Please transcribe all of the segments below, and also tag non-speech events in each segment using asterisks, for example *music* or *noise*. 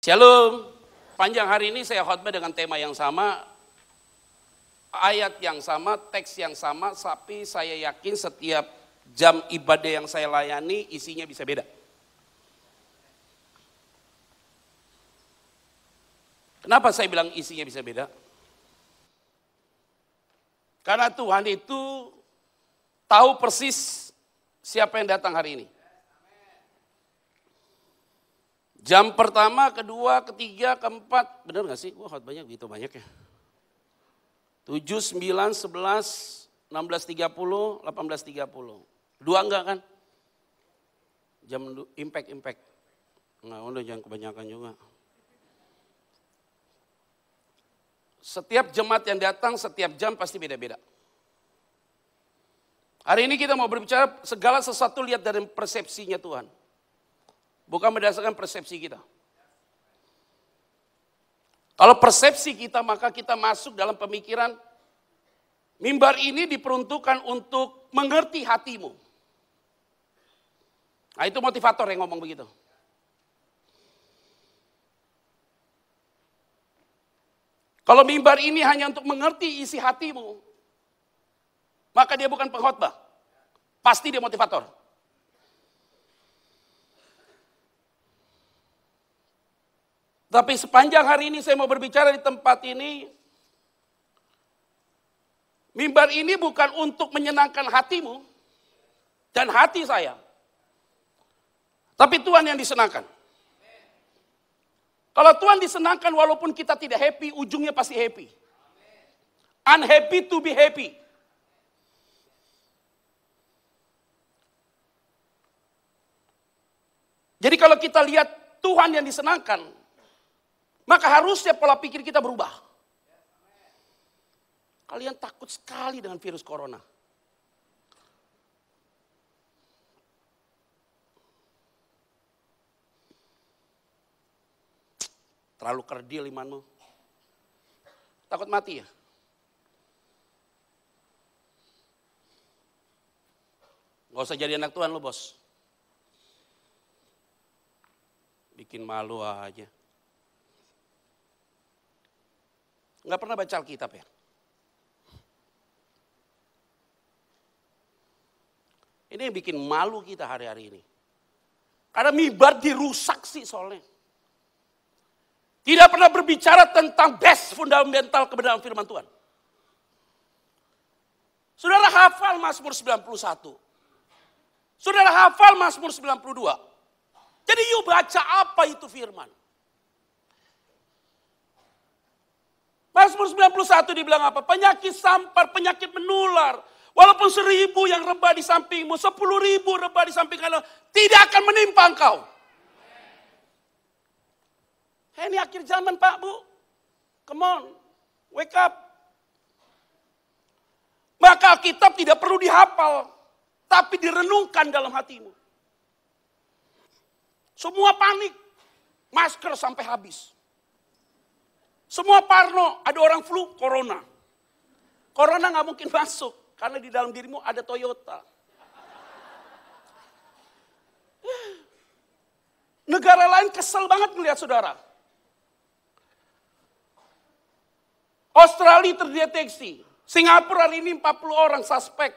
Shalom. Panjang hari ini saya khotbah dengan tema yang sama, ayat yang sama, teks yang sama, tapi saya yakin setiap jam ibadah yang saya layani isinya bisa beda. Kenapa saya bilang isinya bisa beda? Karena Tuhan itu tahu persis siapa yang datang hari ini. Jam pertama, kedua, ketiga, keempat. Benar gak sih? Wah banyak gitu banyak ya. 7, 9, 11, 18, 30. Dua enggak kan? Jam impact-impact. Nah udah jangan kebanyakan juga. Setiap jemaat yang datang setiap jam pasti beda-beda. Hari ini kita mau berbicara segala sesuatu lihat dari persepsinya Tuhan. Bukan berdasarkan persepsi kita. Kalau persepsi kita maka kita masuk dalam pemikiran mimbar ini diperuntukkan untuk mengerti hatimu. Nah itu motivator yang ngomong begitu. Kalau mimbar ini hanya untuk mengerti isi hatimu, maka dia bukan pengkhotbah. Pasti dia motivator. Tapi sepanjang hari ini saya mau berbicara di tempat ini, mimbar ini bukan untuk menyenangkan hatimu dan hati saya. Tapi Tuhan yang disenangkan. Kalau Tuhan disenangkan walaupun kita tidak happy, ujungnya pasti happy. Unhappy to be happy. Jadi kalau kita lihat Tuhan yang disenangkan, maka harusnya pola pikir kita berubah. Kalian takut sekali dengan virus corona. Terlalu kerdil imanmu. Takut mati ya? Gak usah jadi anak Tuhan lu bos. Bikin malu aja. Nggak pernah baca Alkitab ya? Ini yang bikin malu kita hari-hari ini. Karena mibar dirusak sih soalnya. Tidak pernah berbicara tentang best fundamental kebenaran firman Tuhan. Saudara hafal Mazmur 91. Saudara hafal Mazmur 92. Jadi yuk baca apa itu firman. Mazmur 91 dibilang apa? Penyakit sampar, penyakit menular. Walaupun seribu yang rebah di sampingmu, sepuluh ribu rebah di samping kanan, tidak akan menimpa engkau. Hey, eh, ini akhir zaman Pak Bu. Come on, wake up. Maka Alkitab tidak perlu dihafal, tapi direnungkan dalam hatimu. Semua panik, masker sampai habis. Semua parno, ada orang flu, corona. Corona nggak mungkin *laughs* masuk, karena di dalam dirimu ada Toyota. Negara lain kesel banget melihat saudara. Australia terdeteksi, Singapura hari ini 40 orang suspek.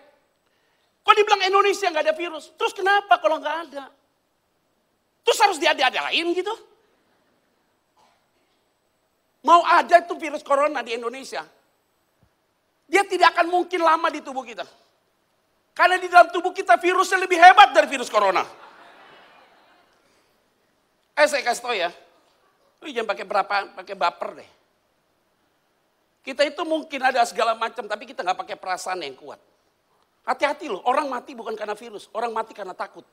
Kok dibilang Indonesia nggak ada virus? Terus kenapa kalau nggak ada? Terus harus diada-ada lain gitu? Mau ada itu virus corona di Indonesia. Dia tidak akan mungkin lama di tubuh kita. Karena di dalam tubuh kita virusnya lebih hebat dari virus corona. Eh saya kasih tau ya. Lu jangan pakai berapa, pakai baper deh. Kita itu mungkin ada segala macam, tapi kita nggak pakai perasaan yang kuat. Hati-hati loh, orang mati bukan karena virus, orang mati karena takut.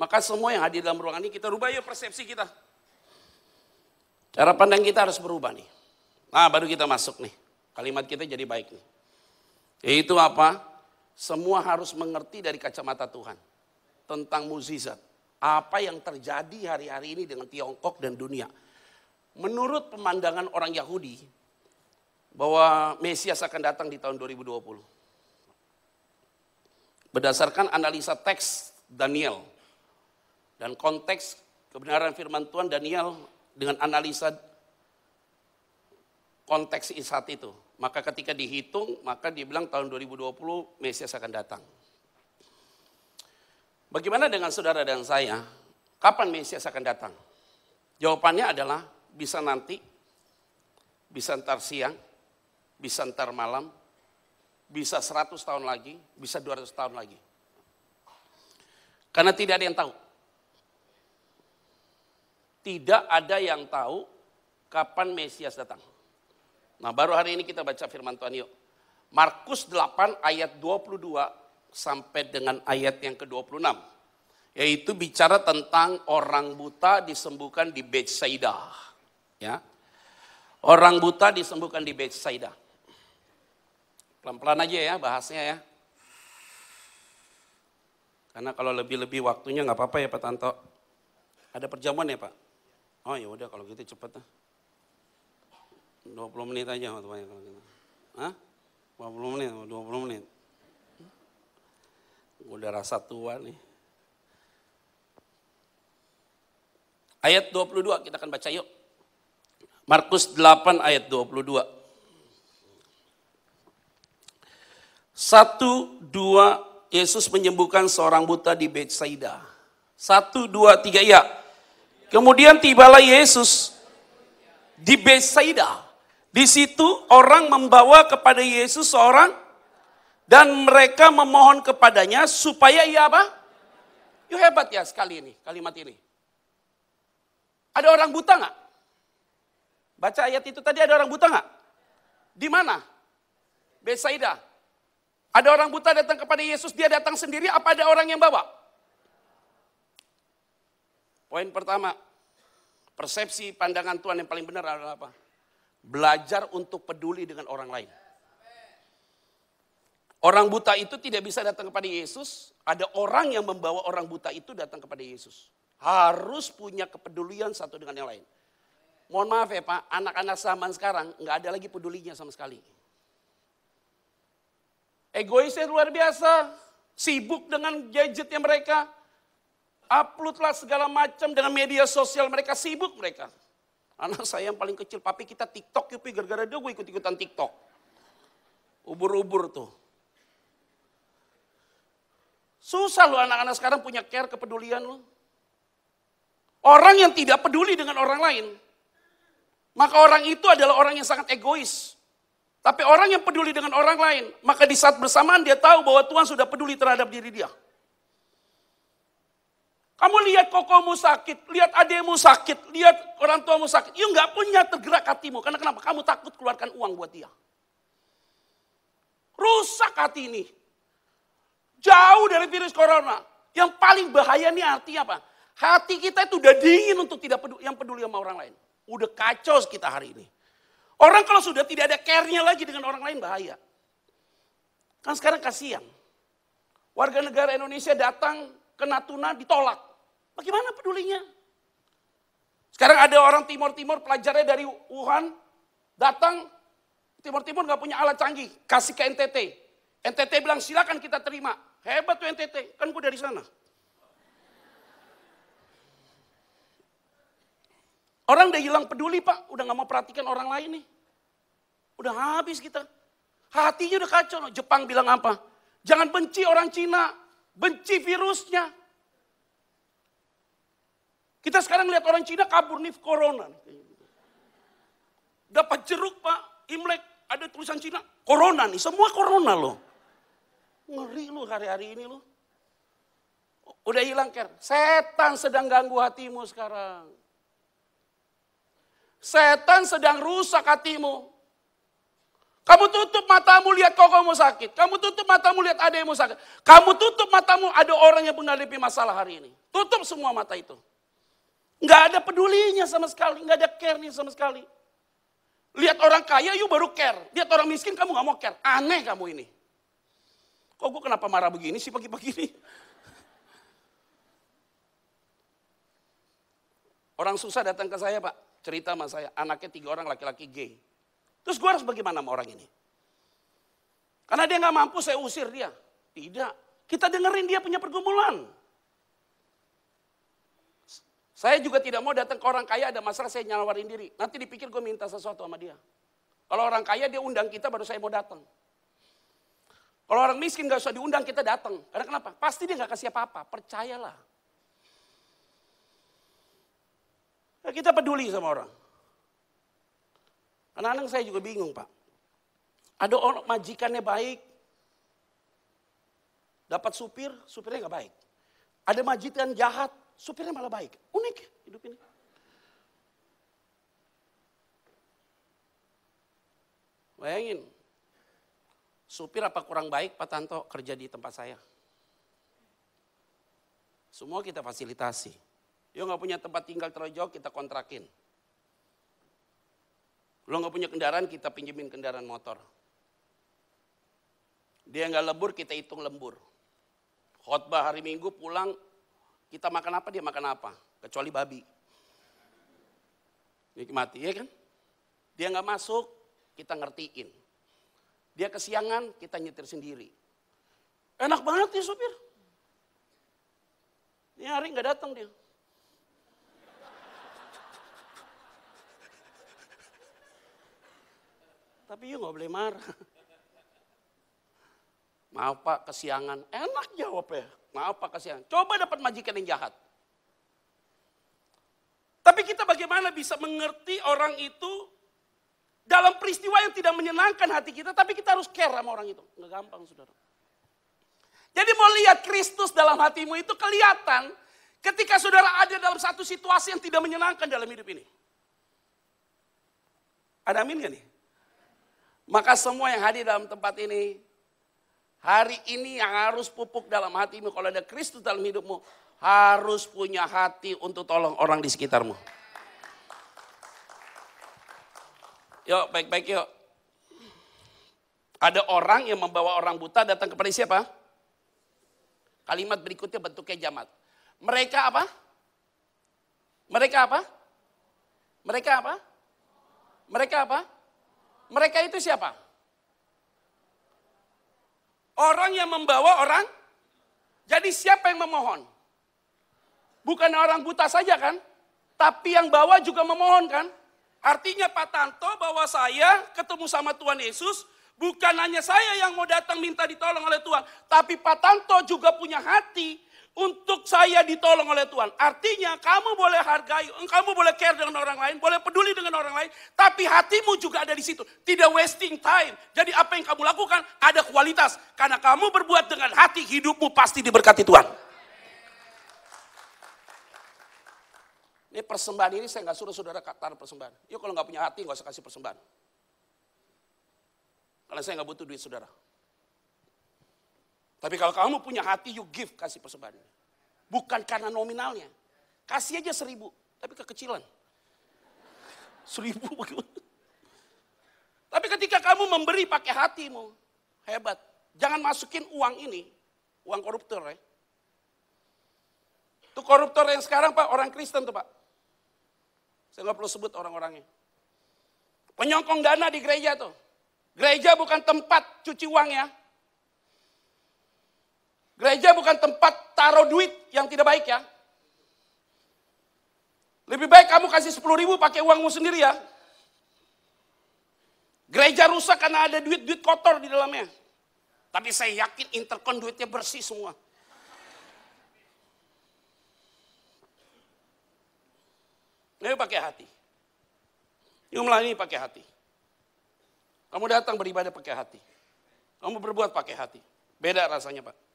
Maka semua yang hadir dalam ruangan ini kita rubah yuk persepsi kita. Cara pandang kita harus berubah nih. Nah baru kita masuk nih. Kalimat kita jadi baik nih. Yaitu apa? Semua harus mengerti dari kacamata Tuhan. Tentang muzizat. Apa yang terjadi hari-hari ini dengan Tiongkok dan dunia. Menurut pemandangan orang Yahudi. Bahwa Mesias akan datang di tahun 2020. Berdasarkan analisa teks Daniel dan konteks kebenaran firman Tuhan Daniel dengan analisa konteks saat itu. Maka ketika dihitung, maka dibilang tahun 2020 Mesias akan datang. Bagaimana dengan saudara dan saya? Kapan Mesias akan datang? Jawabannya adalah bisa nanti, bisa ntar siang, bisa ntar malam, bisa 100 tahun lagi, bisa 200 tahun lagi. Karena tidak ada yang tahu. Tidak ada yang tahu kapan Mesias datang. Nah baru hari ini kita baca firman Tuhan yuk. Markus 8 ayat 22 sampai dengan ayat yang ke-26. Yaitu bicara tentang orang buta disembuhkan di Bethsaida. Ya. Orang buta disembuhkan di Bethsaida. Pelan-pelan aja ya bahasnya ya. Karena kalau lebih-lebih waktunya nggak apa-apa ya Pak Tanto. Ada perjamuan ya Pak? Oh ya udah kalau gitu cepet lah. 20 menit aja banyak kalau gitu. Hah? 20 menit, 20 menit. Udah rasa tua nih. Ayat 22 kita akan baca yuk. Markus 8 ayat 22. Satu, dua, Yesus menyembuhkan seorang buta di Bethsaida. Satu, dua, tiga, ya. Kemudian tibalah Yesus di Besaida. Di situ orang membawa kepada Yesus seorang dan mereka memohon kepadanya supaya ia apa? Yuk hebat ya sekali ini, kalimat ini. Ada orang buta nggak? Baca ayat itu tadi ada orang buta nggak? Di mana? Besaida. Ada orang buta datang kepada Yesus, dia datang sendiri, apa ada orang yang bawa? Poin pertama, persepsi pandangan Tuhan yang paling benar adalah apa? Belajar untuk peduli dengan orang lain. Orang buta itu tidak bisa datang kepada Yesus. Ada orang yang membawa orang buta itu datang kepada Yesus. Harus punya kepedulian satu dengan yang lain. Mohon maaf ya Pak, anak-anak zaman sekarang nggak ada lagi pedulinya sama sekali. Egoisnya luar biasa, sibuk dengan gadgetnya mereka, uploadlah segala macam dengan media sosial mereka sibuk mereka. Anak saya yang paling kecil, papi kita TikTok yuk, gara-gara dia gue ikut-ikutan TikTok. Ubur-ubur tuh. Susah loh anak-anak sekarang punya care kepedulian loh. Orang yang tidak peduli dengan orang lain. Maka orang itu adalah orang yang sangat egois. Tapi orang yang peduli dengan orang lain, maka di saat bersamaan dia tahu bahwa Tuhan sudah peduli terhadap diri dia. Kamu lihat kokomu sakit, lihat ademu sakit, lihat orang tuamu sakit. You nggak punya tergerak hatimu. Karena kenapa? Kamu takut keluarkan uang buat dia. Rusak hati ini. Jauh dari virus corona. Yang paling bahaya ini arti apa? Hati kita itu udah dingin untuk tidak peduli, yang peduli sama orang lain. Udah kacau kita hari ini. Orang kalau sudah tidak ada care-nya lagi dengan orang lain bahaya. Kan sekarang kasihan. Warga negara Indonesia datang ke Natuna ditolak. Bagaimana pedulinya? Sekarang ada orang timur-timur pelajarnya dari Wuhan datang timur-timur nggak punya alat canggih, kasih ke NTT. NTT bilang silakan kita terima. Hebat tuh NTT, kan gue dari sana. Orang udah hilang peduli pak, udah nggak mau perhatikan orang lain nih. Udah habis kita. Hatinya udah kacau. Jepang bilang apa? Jangan benci orang Cina, benci virusnya. Kita sekarang lihat orang Cina kabur nih corona. Dapat jeruk Pak, Imlek ada tulisan Cina, corona nih, semua corona loh. Ngeri lu hari-hari ini loh. Udah hilang ker. Setan sedang ganggu hatimu sekarang. Setan sedang rusak hatimu. Kamu tutup matamu lihat kamu sakit. Kamu tutup matamu lihat ada adekmu sakit. Kamu tutup matamu ada orang yang menghadapi masalah hari ini. Tutup semua mata itu. Nggak ada pedulinya sama sekali, nggak ada care nih sama sekali. Lihat orang kaya, yuk baru care. Lihat orang miskin, kamu nggak mau care. Aneh kamu ini. Kok gue kenapa marah begini sih pagi-pagi ini? Orang susah datang ke saya pak, cerita sama saya, anaknya tiga orang laki-laki gay. Terus gue harus bagaimana sama orang ini? Karena dia nggak mampu, saya usir dia. Tidak, kita dengerin dia punya pergumulan. Saya juga tidak mau datang ke orang kaya ada masalah saya nyawarin diri. Nanti dipikir gue minta sesuatu sama dia. Kalau orang kaya dia undang kita baru saya mau datang. Kalau orang miskin gak usah diundang kita datang. Karena kenapa? Pasti dia gak kasih apa-apa. Percayalah. Nah, kita peduli sama orang. Karena anak saya juga bingung pak. Ada orang majikannya baik. Dapat supir, supirnya gak baik. Ada majikan jahat, supirnya malah baik. Unik ya hidup ini. Bayangin, supir apa kurang baik Pak Tanto kerja di tempat saya? Semua kita fasilitasi. Yo nggak punya tempat tinggal terlalu jauh kita kontrakin. Lo nggak punya kendaraan kita pinjemin kendaraan motor. Dia nggak lembur kita hitung lembur. Khotbah hari Minggu pulang kita makan apa, dia makan apa. Kecuali babi. Nikmati, ya kan? Dia nggak masuk, kita ngertiin. Dia kesiangan, kita nyetir sendiri. Enak banget nih ya, supir. Ini hari nggak datang dia. Tapi yuk iya nggak boleh marah. Maaf pak kesiangan. Enak ya? Maaf pak kesiangan. Coba dapat majikan yang jahat. Tapi kita bagaimana bisa mengerti orang itu dalam peristiwa yang tidak menyenangkan hati kita, tapi kita harus care sama orang itu. Nggak gampang, saudara. Jadi mau lihat Kristus dalam hatimu itu kelihatan ketika saudara ada dalam satu situasi yang tidak menyenangkan dalam hidup ini. Ada amin gak nih? Maka semua yang hadir dalam tempat ini, Hari ini yang harus pupuk dalam hatimu. Kalau ada Kristus dalam hidupmu, harus punya hati untuk tolong orang di sekitarmu. Yuk, baik-baik yuk. Ada orang yang membawa orang buta datang kepada siapa? Kalimat berikutnya bentuknya jamat. Mereka apa? Mereka apa? Mereka apa? Mereka apa? Mereka itu siapa? Orang yang membawa orang. Jadi siapa yang memohon? Bukan orang buta saja kan? Tapi yang bawa juga memohon kan? Artinya Pak Tanto bahwa saya ketemu sama Tuhan Yesus, bukan hanya saya yang mau datang minta ditolong oleh Tuhan, tapi Pak Tanto juga punya hati untuk saya ditolong oleh Tuhan. Artinya kamu boleh hargai, kamu boleh care dengan orang lain, boleh peduli dengan orang lain. Tapi hatimu juga ada di situ. Tidak wasting time. Jadi apa yang kamu lakukan ada kualitas. Karena kamu berbuat dengan hati, hidupmu pasti diberkati Tuhan. Ini persembahan ini saya nggak suruh saudara taruh persembahan. Yuk kalau nggak punya hati nggak usah kasih persembahan. Karena saya nggak butuh duit saudara. Tapi kalau kamu punya hati, you give, kasih persembahan. Bukan karena nominalnya. Kasih aja seribu, tapi kekecilan. Seribu *laughs* bagaimana? Tapi ketika kamu memberi pakai hatimu, hebat. Jangan masukin uang ini, uang koruptor ya. Itu koruptor yang sekarang Pak, orang Kristen tuh Pak. Saya nggak perlu sebut orang-orangnya. penyongkong dana di gereja tuh. Gereja bukan tempat cuci uang ya, Gereja bukan tempat taruh duit yang tidak baik ya. Lebih baik kamu kasih 10 ribu pakai uangmu sendiri ya. Gereja rusak karena ada duit-duit kotor di dalamnya. Tapi saya yakin interkon duitnya bersih semua. Ini pakai hati. Jumlah ini pakai hati. Kamu datang beribadah pakai hati. Kamu berbuat pakai hati. Beda rasanya Pak.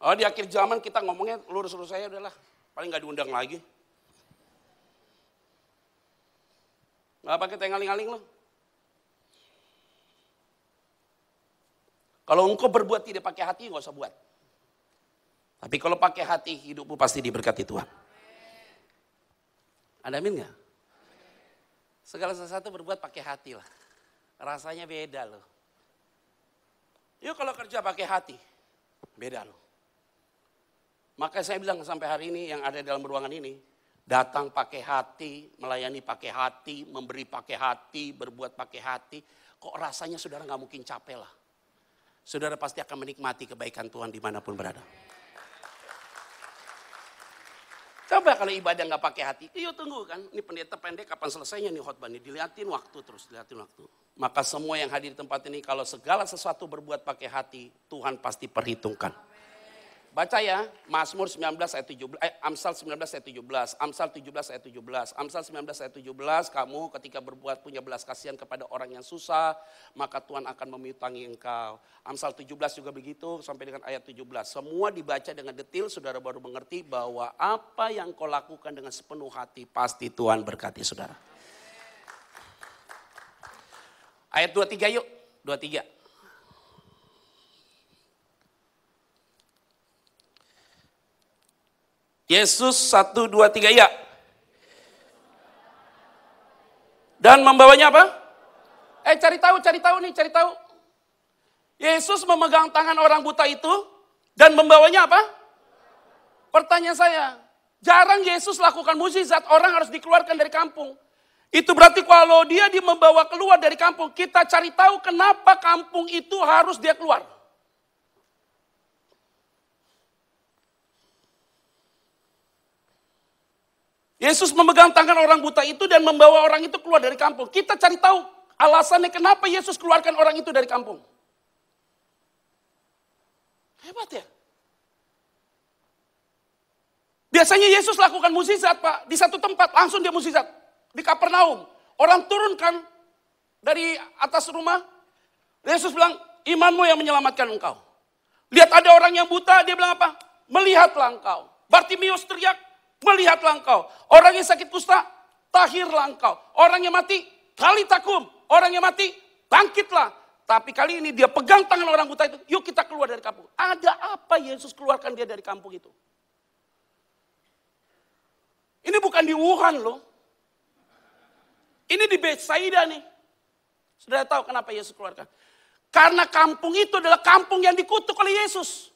Oh, di akhir zaman kita ngomongnya lurus-lurus saya udahlah, paling nggak diundang lagi. Nggak pakai tengaling-aling loh. Kalau engkau berbuat tidak pakai hati, nggak usah buat. Tapi kalau pakai hati, hidupmu pasti diberkati Tuhan. Ada amin nggak? Segala sesuatu berbuat pakai hati lah. Rasanya beda loh. Yuk kalau kerja pakai hati, beda loh. Maka saya bilang sampai hari ini yang ada dalam ruangan ini, datang pakai hati, melayani pakai hati, memberi pakai hati, berbuat pakai hati. Kok rasanya saudara nggak mungkin capek lah. Saudara pasti akan menikmati kebaikan Tuhan dimanapun berada. Coba kalau ibadah nggak pakai hati, iyo tunggu kan, ini pendeta pendek kapan selesainya nih khotbah nih, diliatin waktu terus, diliatin waktu. Maka semua yang hadir di tempat ini kalau segala sesuatu berbuat pakai hati, Tuhan pasti perhitungkan. Baca ya, Mazmur 19 ayat 17, eh, Amsal 19 ayat 17, Amsal 17 ayat 17, Amsal 19 ayat 17, kamu ketika berbuat punya belas kasihan kepada orang yang susah, maka Tuhan akan memiutangi engkau. Amsal 17 juga begitu sampai dengan ayat 17. Semua dibaca dengan detail, saudara baru mengerti bahwa apa yang kau lakukan dengan sepenuh hati, pasti Tuhan berkati saudara. Ayat 23 yuk, 23. Yesus satu dua tiga ya. Dan membawanya apa? Eh cari tahu, cari tahu nih, cari tahu. Yesus memegang tangan orang buta itu dan membawanya apa? Pertanyaan saya, jarang Yesus lakukan mukjizat orang harus dikeluarkan dari kampung. Itu berarti kalau dia membawa keluar dari kampung, kita cari tahu kenapa kampung itu harus dia keluar. Yesus memegang tangan orang buta itu dan membawa orang itu keluar dari kampung. Kita cari tahu alasannya kenapa Yesus keluarkan orang itu dari kampung. Hebat ya. Biasanya Yesus lakukan musisat, Pak. Di satu tempat langsung dia musisat. Di Kapernaum. Orang turunkan dari atas rumah. Yesus bilang, imanmu yang menyelamatkan engkau. Lihat ada orang yang buta, dia bilang apa? Melihatlah engkau. Bartimius teriak, melihatlah engkau. Orang yang sakit kusta, tahirlah engkau. Orang yang mati, kali takum. Orang yang mati, bangkitlah. Tapi kali ini dia pegang tangan orang buta itu, yuk kita keluar dari kampung. Ada apa Yesus keluarkan dia dari kampung itu? Ini bukan di Wuhan loh. Ini di Bethsaida nih. Sudah tahu kenapa Yesus keluarkan. Karena kampung itu adalah kampung yang dikutuk oleh Yesus.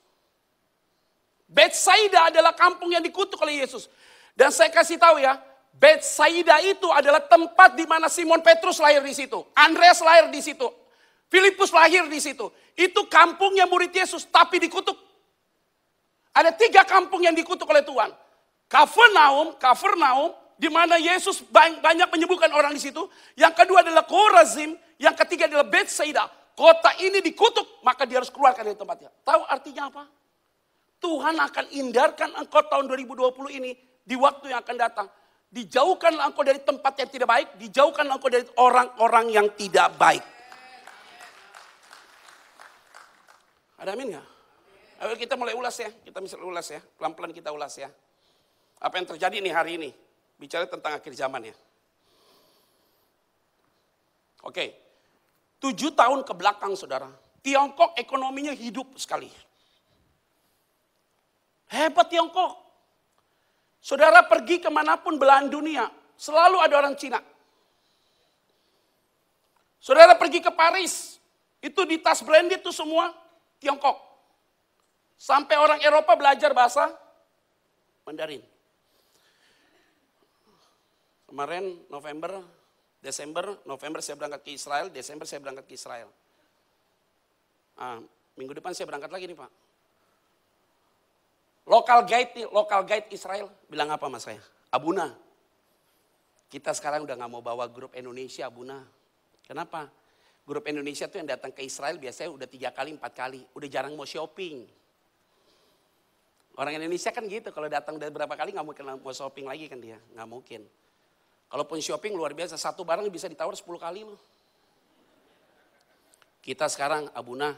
Bethsaida adalah kampung yang dikutuk oleh Yesus. Dan saya kasih tahu ya, Betsaida itu adalah tempat di mana Simon Petrus lahir di situ, Andreas lahir di situ, Filipus lahir di situ. Itu kampungnya murid Yesus, tapi dikutuk. Ada tiga kampung yang dikutuk oleh Tuhan. Kafarnaum, Kafarnaum, di mana Yesus banyak menyembuhkan orang di situ. Yang kedua adalah Korazim, yang ketiga adalah Betsaida. Kota ini dikutuk, maka dia harus keluarkan dari tempatnya. Tahu artinya apa? Tuhan akan indarkan engkau tahun 2020 ini di waktu yang akan datang. Dijauhkanlah engkau dari tempat yang tidak baik, dijauhkanlah engkau dari orang-orang yang tidak baik. Ada amin nggak? Ayo kita mulai ulas ya, kita bisa ulas ya, pelan-pelan kita ulas ya. Apa yang terjadi nih hari ini? Bicara tentang akhir zaman ya. Oke, tujuh tahun ke belakang saudara, Tiongkok ekonominya hidup sekali. Hebat Tiongkok, Saudara pergi kemanapun belahan dunia, selalu ada orang Cina. Saudara pergi ke Paris, itu di tas branded itu semua Tiongkok. Sampai orang Eropa belajar bahasa Mandarin. Kemarin November, Desember, November saya berangkat ke Israel, Desember saya berangkat ke Israel. Ah minggu depan saya berangkat lagi nih Pak. Lokal guide nih, lokal guide Israel bilang apa mas saya? Abuna. Kita sekarang udah nggak mau bawa grup Indonesia Abuna. Kenapa? Grup Indonesia tuh yang datang ke Israel biasanya udah tiga kali, empat kali. Udah jarang mau shopping. Orang Indonesia kan gitu, kalau datang dari berapa kali nggak mungkin mau shopping lagi kan dia, nggak mungkin. Kalaupun shopping luar biasa, satu barang bisa ditawar sepuluh kali loh. Kita sekarang Abuna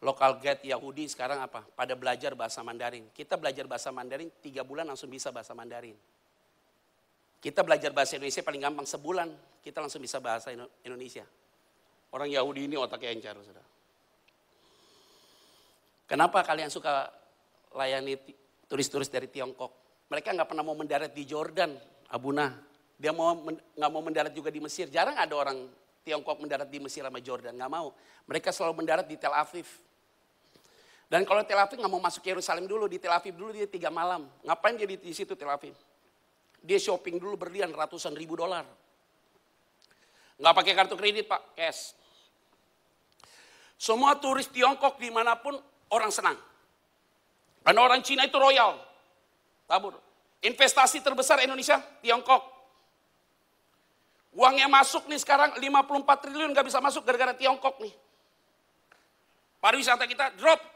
Lokal guide Yahudi sekarang apa? Pada belajar bahasa Mandarin. Kita belajar bahasa Mandarin tiga bulan langsung bisa bahasa Mandarin. Kita belajar bahasa Indonesia paling gampang sebulan kita langsung bisa bahasa Indonesia. Orang Yahudi ini otaknya encer, saudara. Kenapa kalian suka layani turis-turis dari Tiongkok? Mereka nggak pernah mau mendarat di Jordan, Abuna. Dia mau nggak mau mendarat juga di Mesir. Jarang ada orang Tiongkok mendarat di Mesir sama Jordan, nggak mau. Mereka selalu mendarat di Tel Aviv. Dan kalau Tel Aviv nggak mau masuk Yerusalem dulu, di Tel Aviv dulu dia tiga malam. Ngapain dia di, di situ Tel Aviv? Dia shopping dulu berlian ratusan ribu dolar. Nggak pakai kartu kredit pak, cash. Semua turis Tiongkok dimanapun orang senang. Karena orang Cina itu royal. Tabur. Investasi terbesar Indonesia, Tiongkok. Uang yang masuk nih sekarang 54 triliun nggak bisa masuk gara-gara Tiongkok nih. Pariwisata kita drop.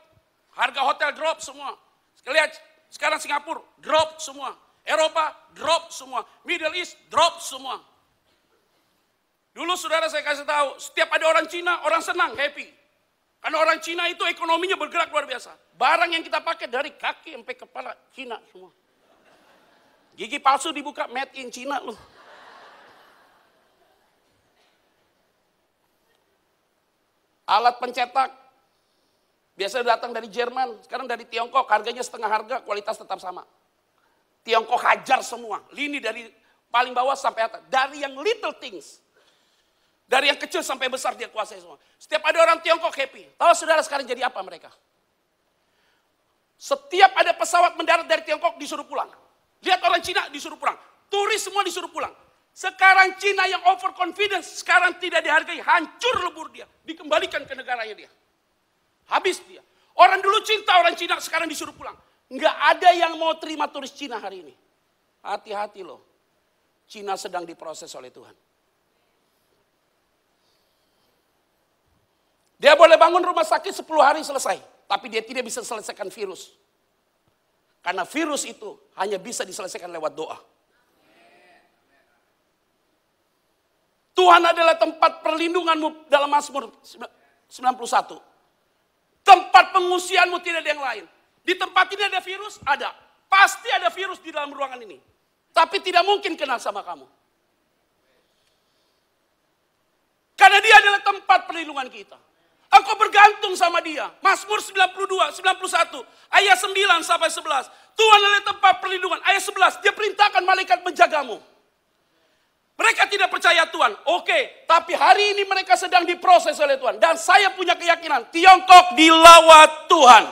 Harga hotel drop semua. Lihat sekarang Singapura drop semua. Eropa drop semua. Middle East drop semua. Dulu saudara saya kasih tahu, setiap ada orang Cina, orang senang, happy. Karena orang Cina itu ekonominya bergerak luar biasa. Barang yang kita pakai dari kaki sampai kepala Cina semua. Gigi palsu dibuka made in Cina loh. Alat pencetak Biasanya datang dari Jerman, sekarang dari Tiongkok, harganya setengah harga, kualitas tetap sama. Tiongkok hajar semua, lini dari paling bawah sampai atas, dari yang little things. Dari yang kecil sampai besar dia kuasai semua. Setiap ada orang Tiongkok happy. Tahu saudara sekarang jadi apa mereka? Setiap ada pesawat mendarat dari Tiongkok disuruh pulang. Lihat orang Cina disuruh pulang. Turis semua disuruh pulang. Sekarang Cina yang over confidence sekarang tidak dihargai, hancur lebur dia, dikembalikan ke negaranya dia. Habis dia. Orang dulu cinta orang Cina, sekarang disuruh pulang. Nggak ada yang mau terima turis Cina hari ini. Hati-hati loh. Cina sedang diproses oleh Tuhan. Dia boleh bangun rumah sakit 10 hari selesai. Tapi dia tidak bisa selesaikan virus. Karena virus itu hanya bisa diselesaikan lewat doa. Tuhan adalah tempat perlindunganmu dalam Mazmur 91 tempat pengusianmu tidak ada yang lain. Di tempat ini ada virus? Ada. Pasti ada virus di dalam ruangan ini. Tapi tidak mungkin kenal sama kamu. Karena dia adalah tempat perlindungan kita. Aku bergantung sama dia. Mazmur 92, 91, ayat 9 sampai 11. Tuhan adalah tempat perlindungan. Ayat 11, dia perintahkan malaikat menjagamu. Mereka tidak percaya Tuhan. Oke, tapi hari ini mereka sedang diproses oleh Tuhan. Dan saya punya keyakinan, Tiongkok dilawat Tuhan.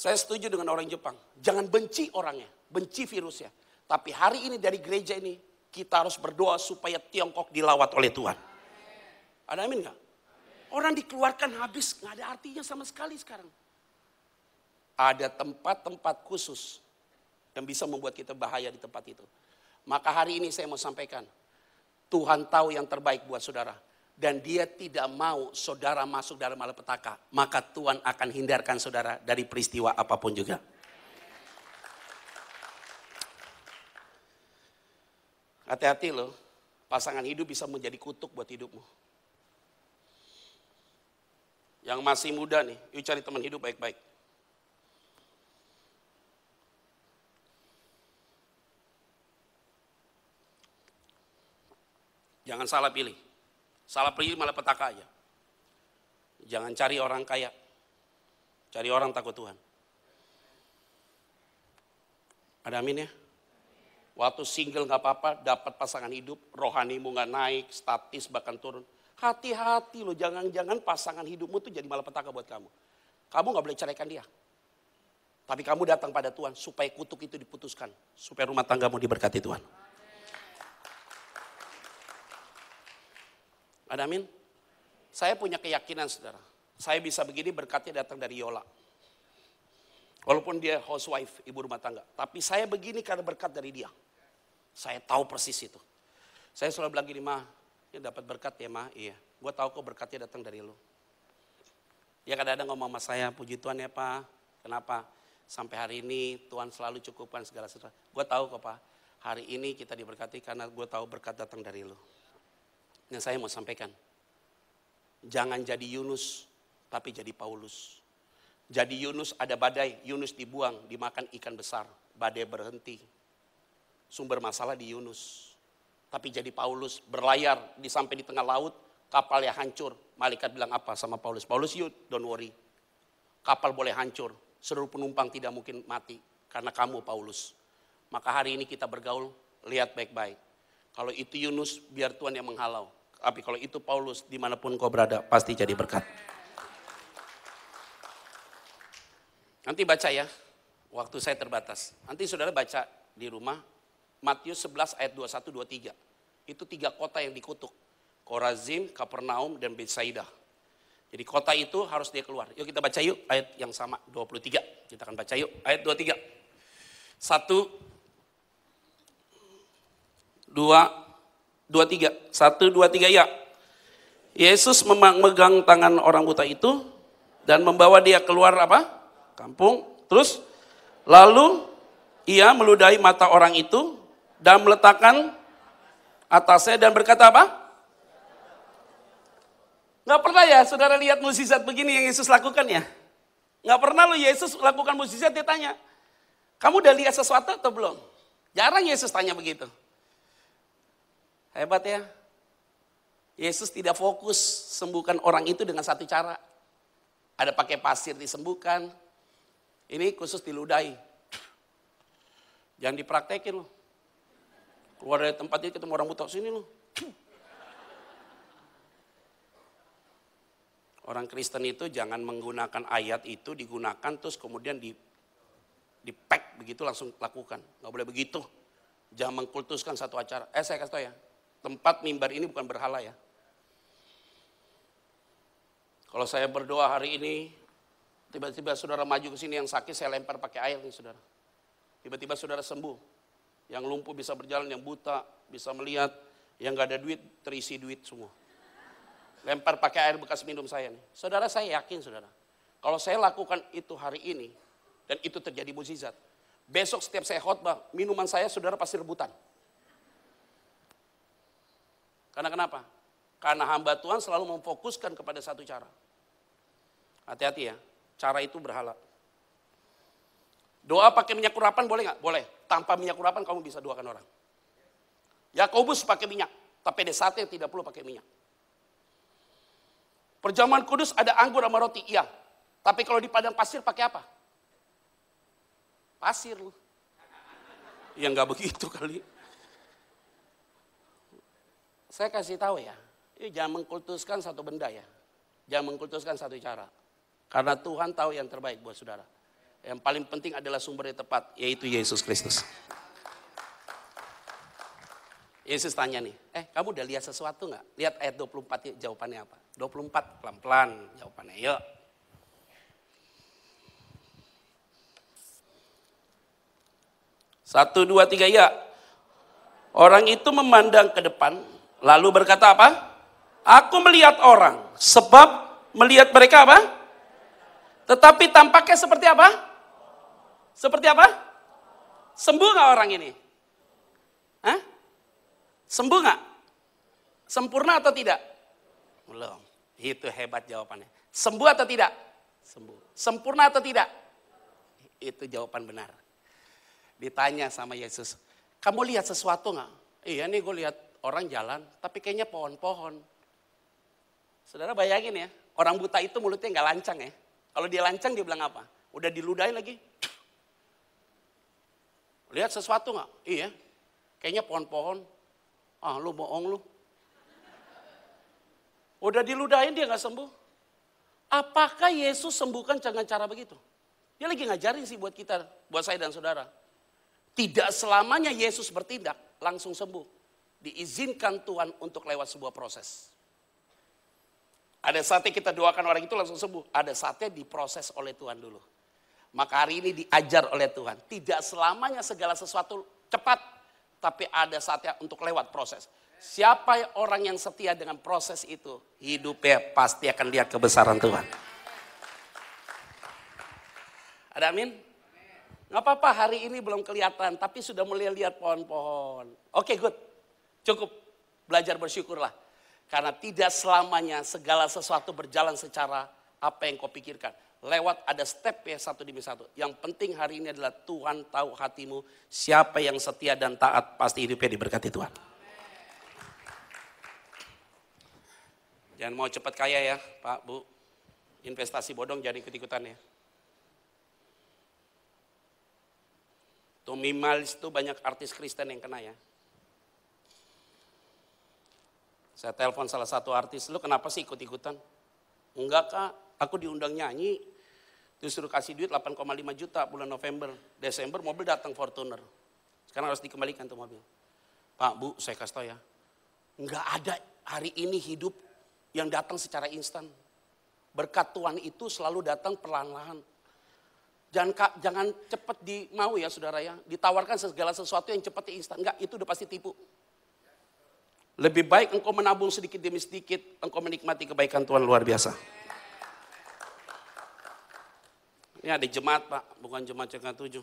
Saya setuju dengan orang Jepang. Jangan benci orangnya, benci virusnya. Tapi hari ini dari gereja ini, kita harus berdoa supaya Tiongkok dilawat oleh Tuhan. Ada amin gak? Orang dikeluarkan habis, gak ada artinya sama sekali sekarang. Ada tempat-tempat khusus dan bisa membuat kita bahaya di tempat itu. Maka hari ini saya mau sampaikan, Tuhan tahu yang terbaik buat saudara dan dia tidak mau saudara masuk dalam malapetaka, maka Tuhan akan hindarkan saudara dari peristiwa apapun juga. Hati-hati loh, pasangan hidup bisa menjadi kutuk buat hidupmu. Yang masih muda nih, yuk cari teman hidup baik-baik. Jangan salah pilih. Salah pilih malah petaka aja. Jangan cari orang kaya. Cari orang takut Tuhan. Ada amin ya? Waktu single gak apa-apa, dapat pasangan hidup, rohanimu nggak naik, statis bahkan turun. Hati-hati loh, jangan-jangan pasangan hidupmu tuh jadi malah petaka buat kamu. Kamu gak boleh ceraikan dia. Tapi kamu datang pada Tuhan supaya kutuk itu diputuskan. Supaya rumah tanggamu diberkati Tuhan. Ada amin? Saya punya keyakinan saudara. Saya bisa begini berkatnya datang dari Yola. Walaupun dia housewife, ibu rumah tangga. Tapi saya begini karena berkat dari dia. Saya tahu persis itu. Saya selalu bilang gini, Ma, ini ya dapat berkat ya, Ma. Iya, gue tahu kok berkatnya datang dari lu. Ya kadang-kadang ngomong sama saya, puji Tuhan ya, Pak. Kenapa? Sampai hari ini Tuhan selalu cukupkan segala sesuatu. Gue tahu kok, Pak. Hari ini kita diberkati karena gue tahu berkat datang dari lu yang saya mau sampaikan. Jangan jadi Yunus, tapi jadi Paulus. Jadi Yunus ada badai, Yunus dibuang, dimakan ikan besar, badai berhenti. Sumber masalah di Yunus. Tapi jadi Paulus berlayar di sampai di tengah laut, kapalnya hancur. Malaikat bilang apa sama Paulus? Paulus, you don't worry. Kapal boleh hancur, seluruh penumpang tidak mungkin mati karena kamu Paulus. Maka hari ini kita bergaul, lihat baik-baik. Kalau itu Yunus, biar Tuhan yang menghalau tapi kalau itu Paulus, dimanapun kau berada, pasti jadi berkat. Nanti baca ya, waktu saya terbatas. Nanti saudara baca di rumah, Matius 11 ayat 21-23. Itu tiga kota yang dikutuk. Korazim, Kapernaum, dan Bethsaida. Jadi kota itu harus dia keluar. Yuk kita baca yuk ayat yang sama 23. Kita akan baca yuk ayat 23. Satu, dua, Dua tiga, satu dua tiga ya. Yesus memegang tangan orang buta itu dan membawa dia keluar apa? Kampung. Terus lalu ia meludahi mata orang itu dan meletakkan atasnya dan berkata apa? nggak pernah ya saudara lihat musisat begini yang Yesus lakukan ya? nggak pernah lo Yesus lakukan musisat dia tanya, kamu udah lihat sesuatu atau belum? Jarang Yesus tanya begitu. Hebat ya. Yesus tidak fokus sembuhkan orang itu dengan satu cara. Ada pakai pasir disembuhkan. Ini khusus diludahi. Jangan dipraktekin loh. Keluar dari tempat itu ketemu orang buta sini loh. Orang Kristen itu jangan menggunakan ayat itu digunakan terus kemudian di di pack begitu langsung lakukan. Gak boleh begitu. Jangan mengkultuskan satu acara. Eh saya kasih tau ya, Tempat mimbar ini bukan berhala ya. Kalau saya berdoa hari ini, tiba-tiba saudara maju ke sini yang sakit saya lempar pakai air nih saudara. Tiba-tiba saudara sembuh. Yang lumpuh bisa berjalan, yang buta bisa melihat, yang gak ada duit terisi duit semua. Lempar pakai air bekas minum saya nih. Saudara saya yakin saudara, kalau saya lakukan itu hari ini, dan itu terjadi mukjizat. Besok setiap saya khotbah, minuman saya saudara pasti rebutan. Karena kenapa? Karena hamba Tuhan selalu memfokuskan kepada satu cara. Hati-hati ya, cara itu berhala. Doa pakai minyak kurapan boleh nggak? Boleh. Tanpa minyak kurapan kamu bisa doakan orang. Yakobus pakai minyak, tapi ada sate tidak perlu pakai minyak. Perjamuan kudus ada anggur sama roti, iya. Tapi kalau di padang pasir pakai apa? Pasir lu. Ya nggak begitu kali. Saya kasih tahu ya, ini jangan mengkultuskan satu benda ya. Jangan mengkultuskan satu cara. Karena Tuhan tahu yang terbaik buat saudara. Yang paling penting adalah sumber yang tepat, yaitu Yesus Kristus. Yesus tanya nih, eh kamu udah lihat sesuatu nggak? Lihat ayat 24 yuk, jawabannya apa? 24 pelan-pelan jawabannya yuk. Satu, dua, tiga, ya. Orang itu memandang ke depan, Lalu berkata apa? Aku melihat orang, sebab melihat mereka apa? Tetapi tampaknya seperti apa? Seperti apa? Sembuh nggak orang ini? Hah? Sembuh nggak? Sempurna atau tidak? Belum. Itu hebat jawabannya. Sembuh atau tidak? Sembuh. Sempurna atau tidak? Itu jawaban benar. Ditanya sama Yesus, kamu lihat sesuatu nggak? Iya nih gue lihat orang jalan, tapi kayaknya pohon-pohon. Saudara bayangin ya, orang buta itu mulutnya nggak lancang ya. Kalau dia lancang dia bilang apa? Udah diludahin lagi. Lihat sesuatu nggak? Iya. Kayaknya pohon-pohon. Ah lu bohong lu. Udah diludahin dia nggak sembuh. Apakah Yesus sembuhkan dengan cara begitu? Dia lagi ngajarin sih buat kita, buat saya dan saudara. Tidak selamanya Yesus bertindak langsung sembuh diizinkan Tuhan untuk lewat sebuah proses. Ada saatnya kita doakan orang itu langsung sembuh. Ada saatnya diproses oleh Tuhan dulu. Maka hari ini diajar oleh Tuhan. Tidak selamanya segala sesuatu cepat. Tapi ada saatnya untuk lewat proses. Siapa orang yang setia dengan proses itu. Hidupnya pasti akan lihat kebesaran Tuhan. Ada amin? Gak apa-apa hari ini belum kelihatan. Tapi sudah mulai lihat pohon-pohon. Oke okay, good. Cukup belajar bersyukurlah. Karena tidak selamanya segala sesuatu berjalan secara apa yang kau pikirkan. Lewat ada step ya satu demi satu. Yang penting hari ini adalah Tuhan tahu hatimu. Siapa yang setia dan taat pasti hidupnya diberkati Tuhan. Amen. Jangan mau cepat kaya ya Pak Bu. Investasi bodong jadi ikut-ikutan ya. Tumimalis itu banyak artis Kristen yang kena ya. Saya telepon salah satu artis, lu kenapa sih ikut-ikutan? Enggak kak, aku diundang nyanyi, terus suruh kasih duit 8,5 juta bulan November. Desember mobil datang Fortuner. Sekarang harus dikembalikan tuh mobil. Pak, Bu, saya kasih tau ya. Enggak ada hari ini hidup yang datang secara instan. Berkat Tuhan itu selalu datang perlahan-lahan. Jangan, kak, jangan cepat mau ya saudara ya. Ditawarkan segala sesuatu yang cepat ya instan. Enggak, itu udah pasti tipu. Lebih baik engkau menabung sedikit demi sedikit, engkau menikmati kebaikan Tuhan luar biasa. Ini ada jemaat pak, bukan jemaat ck tujuh.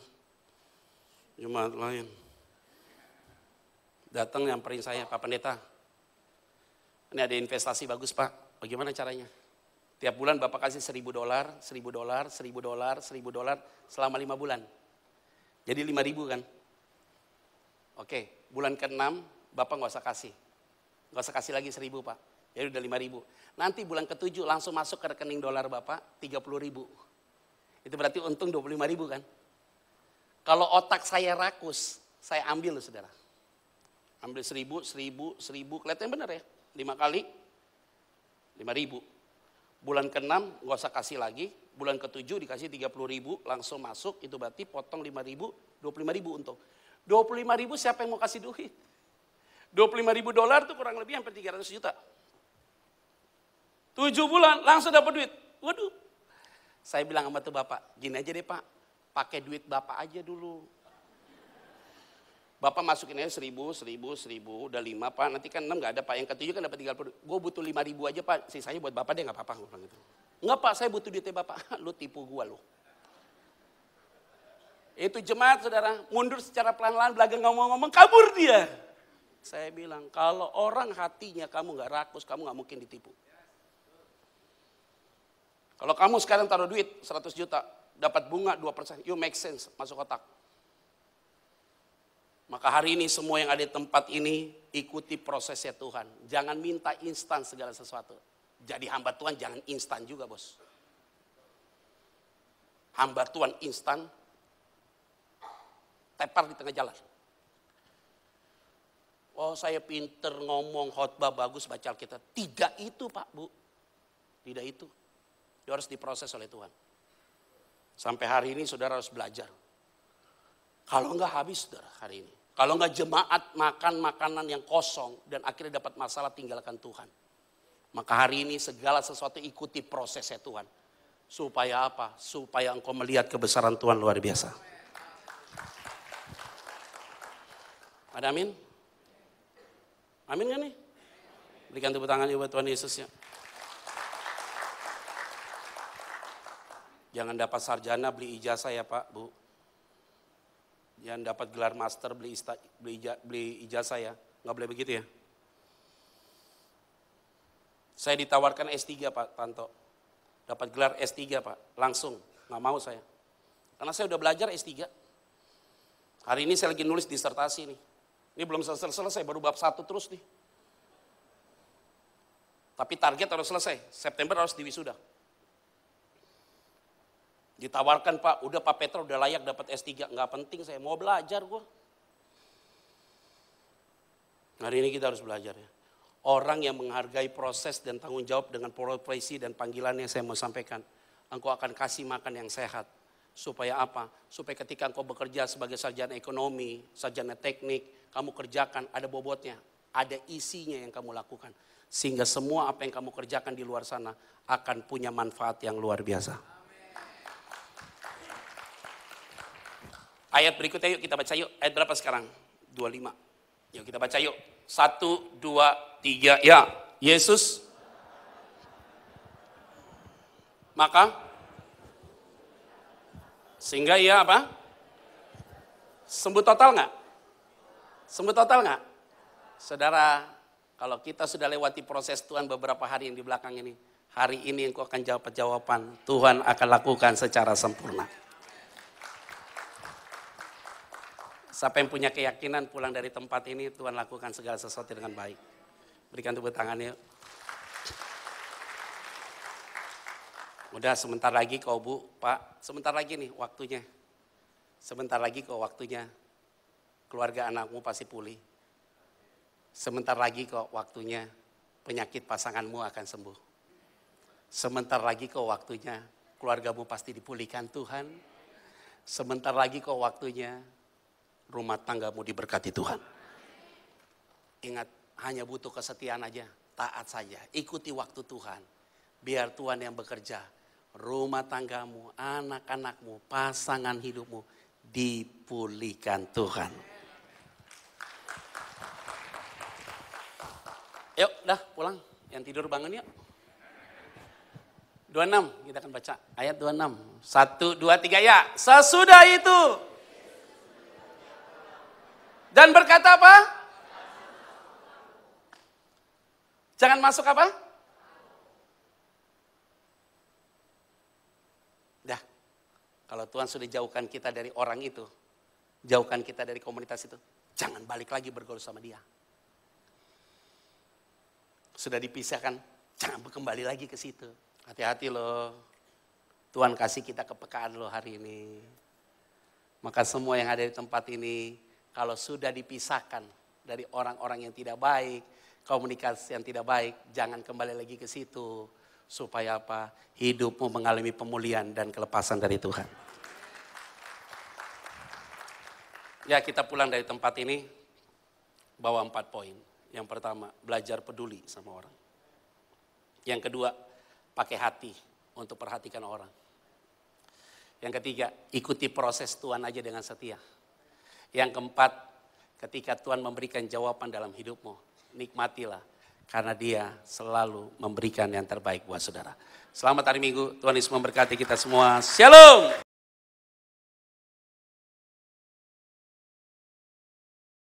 Jemaat lain. Datang yang perin saya, Pak Pendeta. Ini ada investasi bagus pak, bagaimana caranya? Tiap bulan Bapak kasih seribu dolar, seribu dolar, seribu dolar, seribu dolar selama lima bulan. Jadi lima ribu kan? Oke, bulan ke-6 Bapak nggak usah kasih. Gak usah kasih lagi seribu pak. Jadi udah lima ribu. Nanti bulan ketujuh langsung masuk ke rekening dolar bapak tiga puluh ribu. Itu berarti untung dua puluh lima ribu kan. Kalau otak saya rakus, saya ambil loh saudara. Ambil seribu, seribu, seribu. Kelihatan benar ya. Lima kali, lima ribu. Bulan ke enam gak usah kasih lagi. Bulan ke tujuh dikasih puluh ribu langsung masuk. Itu berarti potong lima ribu, dua puluh lima ribu untung. dua puluh lima ribu siapa yang mau kasih duit? 25 ribu dolar tuh kurang lebih hampir 300 juta. Tujuh bulan langsung dapat duit. Waduh. Saya bilang sama tuh bapak, gini aja deh pak, pakai duit bapak aja dulu. Bapak masukin aja seribu, seribu, seribu, udah lima pak, nanti kan enam gak ada pak, yang ketujuh kan dapat tiga puluh. Gue butuh lima ribu aja pak, sisanya buat bapak deh gak apa-apa. Gue bilang gitu. Enggak pak, saya butuh duitnya bapak. *laughs* Lu tipu gue lu. Itu jemaat saudara, mundur secara pelan-pelan, belakang ngomong-ngomong, kabur dia. Saya bilang, kalau orang hatinya kamu nggak rakus, kamu nggak mungkin ditipu. Kalau kamu sekarang taruh duit 100 juta, dapat bunga 2%, you make sense, masuk otak. Maka hari ini semua yang ada di tempat ini, ikuti prosesnya Tuhan. Jangan minta instan segala sesuatu. Jadi hamba Tuhan jangan instan juga bos. Hamba Tuhan instan, tepar di tengah jalan. Oh saya pinter ngomong khotbah bagus baca Alkitab. Tidak itu Pak Bu. Tidak itu. Dia harus diproses oleh Tuhan. Sampai hari ini saudara harus belajar. Kalau enggak habis saudara hari ini. Kalau enggak jemaat makan makanan yang kosong dan akhirnya dapat masalah tinggalkan Tuhan. Maka hari ini segala sesuatu ikuti prosesnya Tuhan. Supaya apa? Supaya engkau melihat kebesaran Tuhan luar biasa. Ada amin? Amin kan nih? Berikan tepuk tangan ya buat Tuhan Yesus ya. Jangan dapat sarjana beli ijazah ya Pak, Bu. Jangan dapat gelar master beli ista, beli, beli ijazah ya. Nggak boleh begitu ya. Saya ditawarkan S3 Pak Tanto. Dapat gelar S3 Pak, langsung. Nggak mau saya. Karena saya udah belajar S3. Hari ini saya lagi nulis disertasi nih. Ini belum selesai-selesai, baru bab satu terus nih. Tapi target harus selesai, September harus diwisuda. Ditawarkan Pak, udah Pak Petra udah layak dapat S3, nggak penting saya mau belajar gue. Hari ini kita harus belajar ya. Orang yang menghargai proses dan tanggung jawab dengan profesi dan panggilan yang saya mau sampaikan. Engkau akan kasih makan yang sehat. Supaya apa? Supaya ketika engkau bekerja sebagai sarjana ekonomi, sarjana teknik, kamu kerjakan ada bobotnya, ada isinya yang kamu lakukan. Sehingga semua apa yang kamu kerjakan di luar sana akan punya manfaat yang luar biasa. Ayat berikutnya yuk kita baca yuk. Ayat berapa sekarang? 25. Yuk kita baca yuk. 1, 2, 3, ya. Yesus. Maka sehingga ia apa? Sembuh total nggak? Sembuh total nggak? Saudara, kalau kita sudah lewati proses Tuhan beberapa hari yang di belakang ini, hari ini engkau akan jawab jawaban Tuhan akan lakukan secara sempurna. Siapa yang punya keyakinan pulang dari tempat ini, Tuhan lakukan segala sesuatu dengan baik. Berikan tepuk tangannya. Udah sebentar lagi kok Bu, Pak, sebentar lagi nih waktunya. Sebentar lagi kok waktunya. Keluarga anakmu pasti pulih. Sebentar lagi kok waktunya penyakit pasanganmu akan sembuh. Sebentar lagi kok waktunya keluargamu pasti dipulihkan Tuhan. Sebentar lagi kok waktunya rumah tanggamu diberkati Tuhan. Ingat, hanya butuh kesetiaan aja, taat saja, ikuti waktu Tuhan. Biar Tuhan yang bekerja, rumah tanggamu, anak-anakmu, pasangan hidupmu dipulihkan Tuhan. Yuk, dah pulang. Yang tidur bangun yuk. 26, kita akan baca ayat 26. 1, 2, 3, ya. Sesudah itu. Dan berkata apa? Jangan masuk apa? Jangan masuk apa? Kalau Tuhan sudah jauhkan kita dari orang itu, jauhkan kita dari komunitas itu, jangan balik lagi bergaul sama dia. Sudah dipisahkan, jangan kembali lagi ke situ. Hati-hati loh, Tuhan kasih kita kepekaan loh hari ini. Maka semua yang ada di tempat ini, kalau sudah dipisahkan dari orang-orang yang tidak baik, komunikasi yang tidak baik, jangan kembali lagi ke situ Supaya apa? Hidupmu mengalami pemulihan dan kelepasan dari Tuhan. Ya kita pulang dari tempat ini bawa empat poin. Yang pertama, belajar peduli sama orang. Yang kedua, pakai hati untuk perhatikan orang. Yang ketiga, ikuti proses Tuhan aja dengan setia. Yang keempat, ketika Tuhan memberikan jawaban dalam hidupmu, nikmatilah karena dia selalu memberikan yang terbaik buat saudara. Selamat hari Minggu. Tuhan Yesus memberkati kita semua. Shalom.